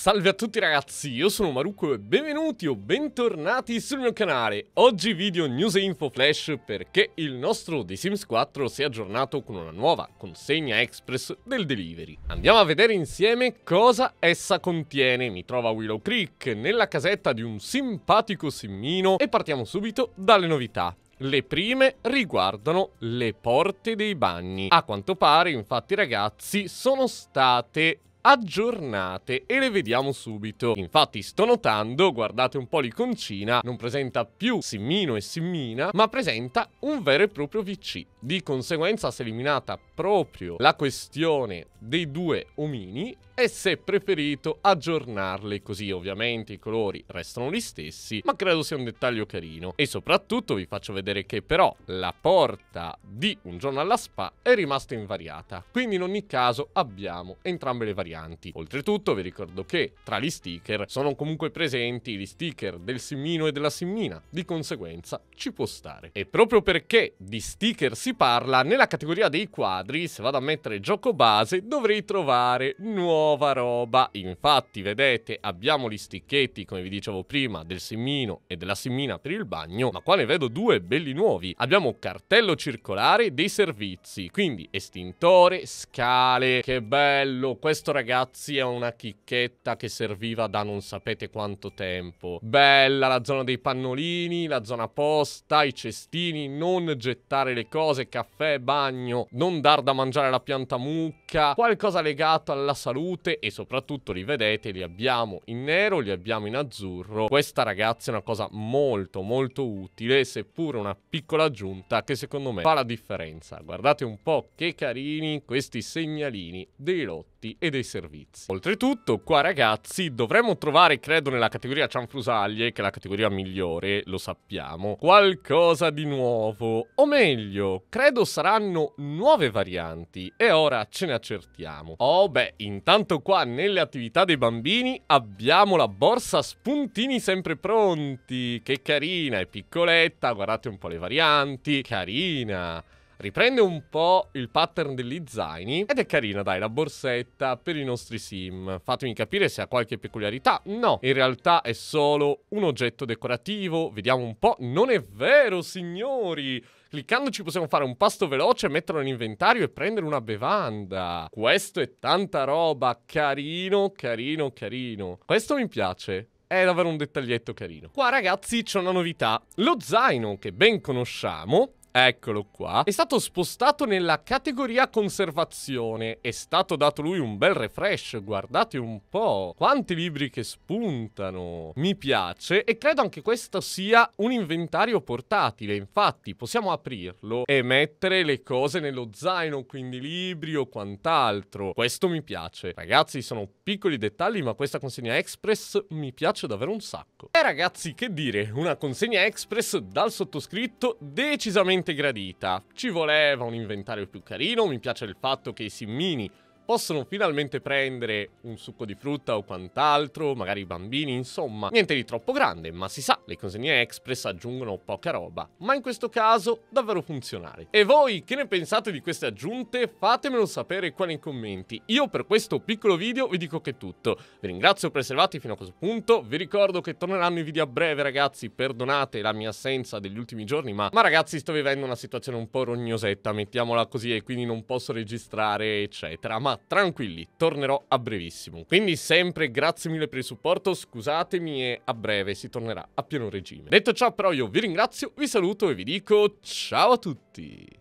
Salve a tutti ragazzi, io sono Marucco e benvenuti o bentornati sul mio canale. Oggi video news e info flash perché il nostro The Sims 4 si è aggiornato con una nuova consegna express del delivery. Andiamo a vedere insieme cosa essa contiene. Mi trovo a Willow Creek, nella casetta di un simpatico simmino e partiamo subito dalle novità. Le prime riguardano le porte dei bagni. A quanto pare, infatti, ragazzi, sono state aggiornate e le vediamo subito. Infatti sto notando, guardate un po' l'iconcina, non presenta più Simmino e Simmina, ma presenta un vero e proprio VC. Di conseguenza si è eliminata proprio la questione dei due omini e se preferito aggiornarle così ovviamente i colori restano gli stessi ma credo sia un dettaglio carino e soprattutto vi faccio vedere che però la porta di un giorno alla spa è rimasta invariata quindi in ogni caso abbiamo entrambe le varianti varianti. Oltretutto vi ricordo che tra gli sticker sono comunque presenti gli sticker del simmino e della simmina, di conseguenza ci può stare. E proprio perché di sticker si parla, nella categoria dei quadri, se vado a mettere gioco base, dovrei trovare nuova roba. Infatti, vedete, abbiamo gli sticchetti, come vi dicevo prima, del simmino e della simmina per il bagno, ma qua ne vedo due belli nuovi. Abbiamo cartello circolare dei servizi, quindi estintore, scale, che bello, questo ragazzo ragazzi è una chicchetta che serviva da non sapete quanto tempo. Bella la zona dei pannolini, la zona posta, i cestini, non gettare le cose, caffè, bagno, non dar da mangiare alla pianta mucca, qualcosa legato alla salute e soprattutto li vedete, li abbiamo in nero, li abbiamo in azzurro. Questa ragazzi è una cosa molto molto utile, seppure una piccola aggiunta che secondo me fa la differenza. Guardate un po' che carini questi segnalini dei lotti e dei servizi. Oltretutto, qua ragazzi, dovremmo trovare, credo, nella categoria cianfrusaglie, che è la categoria migliore, lo sappiamo, qualcosa di nuovo. O meglio, credo saranno nuove varianti. E ora ce ne accertiamo. Oh beh, intanto qua nelle attività dei bambini abbiamo la borsa spuntini sempre pronti. Che carina, è piccoletta, guardate un po' le varianti. Carina riprende un po' il pattern degli zaini ed è carina, dai, la borsetta per i nostri sim. Fatemi capire se ha qualche peculiarità. No, in realtà è solo un oggetto decorativo. Vediamo un po'. Non è vero, signori! Cliccandoci possiamo fare un pasto veloce, metterlo in inventario e prendere una bevanda. Questo è tanta roba. Carino, carino, carino. Questo mi piace. È davvero un dettaglietto carino. Qua ragazzi c'è una novità. Lo zaino che ben conosciamo Eccolo qua. È stato spostato nella categoria conservazione. È stato dato lui un bel refresh. Guardate un po'. Quanti libri che spuntano. Mi piace. E credo anche questo sia un inventario portatile. Infatti possiamo aprirlo e mettere le cose nello zaino. Quindi libri o quant'altro. Questo mi piace. Ragazzi sono piccoli dettagli ma questa consegna express mi piace davvero un sacco. E ragazzi che dire. Una consegna express dal sottoscritto decisamente decisamente gradita. Ci voleva un inventario più carino, mi piace il fatto che si mini possono finalmente prendere un succo di frutta o quant'altro, magari i bambini, insomma, niente di troppo grande, ma si sa, le consegne express aggiungono poca roba, ma in questo caso davvero funzionali. E voi che ne pensate di queste aggiunte? Fatemelo sapere qua nei commenti. Io per questo piccolo video vi dico che è tutto. Vi ringrazio per essere esservati fino a questo punto, vi ricordo che torneranno i video a breve ragazzi, perdonate la mia assenza degli ultimi giorni, ma, ma ragazzi sto vivendo una situazione un po' rognosetta, mettiamola così, e quindi non posso registrare eccetera, ma tranquilli, tornerò a brevissimo. Quindi sempre grazie mille per il supporto, scusatemi e a breve si tornerà a pieno regime. Detto ciò però io vi ringrazio, vi saluto e vi dico ciao a tutti!